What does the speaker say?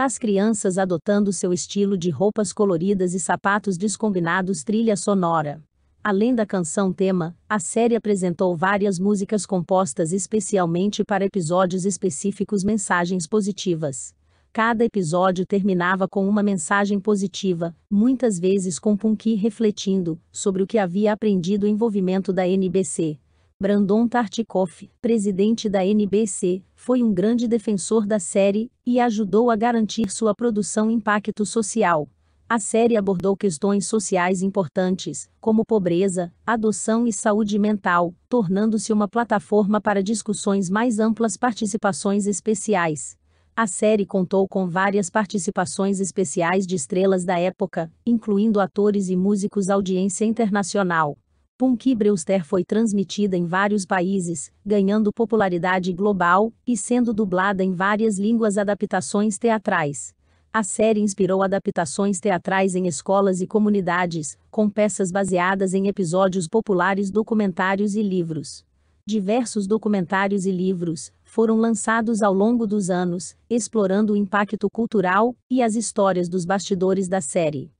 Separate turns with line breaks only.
As crianças adotando seu estilo de roupas coloridas e sapatos descombinados trilha sonora. Além da canção tema, a série apresentou várias músicas compostas especialmente para episódios específicos mensagens positivas. Cada episódio terminava com uma mensagem positiva, muitas vezes com Punky refletindo sobre o que havia aprendido o envolvimento da NBC. Brandon Tartikoff, presidente da NBC, foi um grande defensor da série e ajudou a garantir sua produção impacto social. A série abordou questões sociais importantes, como pobreza, adoção e saúde mental, tornando-se uma plataforma para discussões mais amplas participações especiais. A série contou com várias participações especiais de estrelas da época, incluindo atores e músicos audiência internacional. Punky Brewster foi transmitida em vários países, ganhando popularidade global e sendo dublada em várias línguas adaptações teatrais. A série inspirou adaptações teatrais em escolas e comunidades, com peças baseadas em episódios populares, documentários e livros. Diversos documentários e livros foram lançados ao longo dos anos, explorando o impacto cultural e as histórias dos bastidores da série.